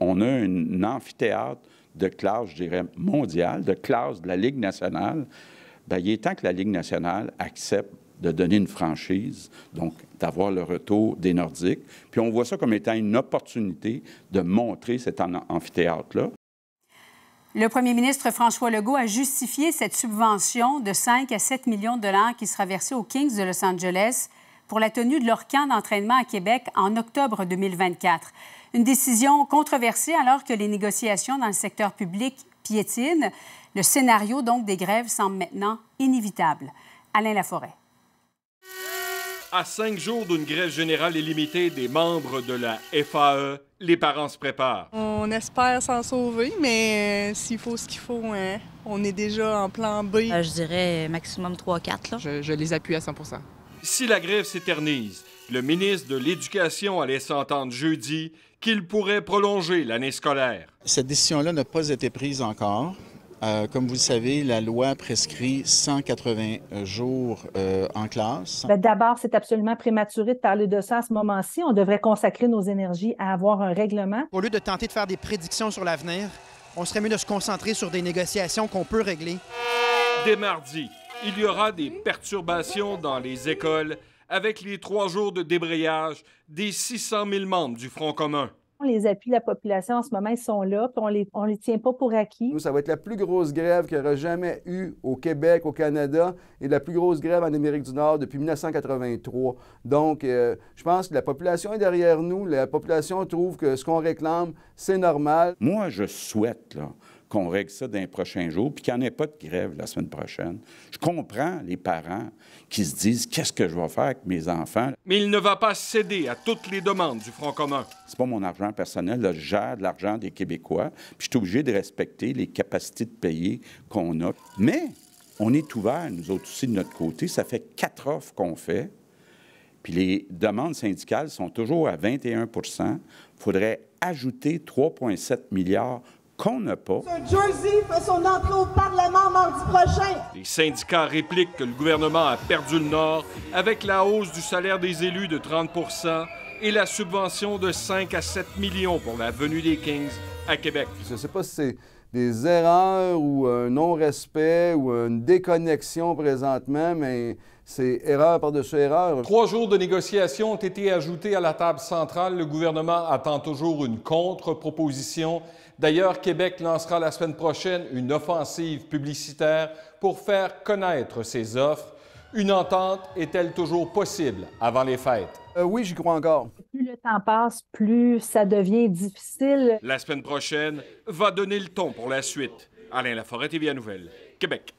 on a un amphithéâtre de classe, je dirais, mondiale, de classe de la Ligue nationale. Ben, il est temps que la Ligue nationale accepte de donner une franchise, donc d'avoir le retour des Nordiques. Puis on voit ça comme étant une opportunité de montrer cet amphithéâtre-là. Le premier ministre François Legault a justifié cette subvention de 5 à 7 millions de dollars qui sera versée aux Kings de Los Angeles pour la tenue de leur camp d'entraînement à Québec en octobre 2024. Une décision controversée alors que les négociations dans le secteur public piétinent. Le scénario donc des grèves semble maintenant inévitable. Alain Laforêt. À cinq jours d'une grève générale illimitée des membres de la FAE, les parents se préparent. On espère s'en sauver, mais euh, s'il faut ce qu'il faut, hein, on est déjà en plan B. Euh, je dirais maximum 3-4. je les appuie à 100 si la grève s'éternise, le ministre de l'Éducation allait s'entendre jeudi qu'il pourrait prolonger l'année scolaire. Cette décision-là n'a pas été prise encore. Euh, comme vous le savez, la loi prescrit 180 jours euh, en classe. Ben, d'abord, c'est absolument prématuré de parler de ça à ce moment-ci. On devrait consacrer nos énergies à avoir un règlement. Au lieu de tenter de faire des prédictions sur l'avenir, on serait mieux de se concentrer sur des négociations qu'on peut régler. Dès mardi, il y aura des perturbations dans les écoles avec les trois jours de débrayage des 600 000 membres du Front commun. On les appuie la population en ce moment, ils sont là, puis on les, on les tient pas pour acquis. Nous, ça va être la plus grosse grève qu'il y aura jamais eu au Québec, au Canada, et la plus grosse grève en Amérique du Nord depuis 1983. Donc, euh, je pense que la population est derrière nous. La population trouve que ce qu'on réclame, c'est normal. Moi, je souhaite là, qu'on règle ça dans les prochains puis qu'il n'y en ait pas de grève la semaine prochaine. Je comprends les parents qui se disent qu'est-ce que je vais faire avec mes enfants. Mais il ne va pas céder à toutes les demandes du Front commun. C'est pas mon argent personnel, je gère de l'argent des Québécois, puis je suis obligé de respecter les capacités de payer qu'on a. Mais on est ouvert, nous autres aussi, de notre côté. Ça fait quatre offres qu'on fait. Puis les demandes syndicales sont toujours à 21 Il faudrait ajouter 3,7 milliards qu'on n'a pas. Jersey fait son entrée au Parlement mardi prochain. Les syndicats répliquent que le gouvernement a perdu le Nord avec la hausse du salaire des élus de 30 et la subvention de 5 à 7 millions pour la venue des Kings à Québec. Je ne sais pas si c'est des erreurs ou un non-respect ou une déconnexion présentement, mais c'est erreur par-dessus erreur. Trois jours de négociations ont été ajoutés à la table centrale. Le gouvernement attend toujours une contre-proposition. D'ailleurs, Québec lancera la semaine prochaine une offensive publicitaire pour faire connaître ses offres. Une entente est-elle toujours possible avant les fêtes? Euh, oui, j'y crois encore. En passe, plus ça devient difficile. La semaine prochaine va donner le ton pour la suite. Alain Laforêt, TVA Nouvelle, Québec.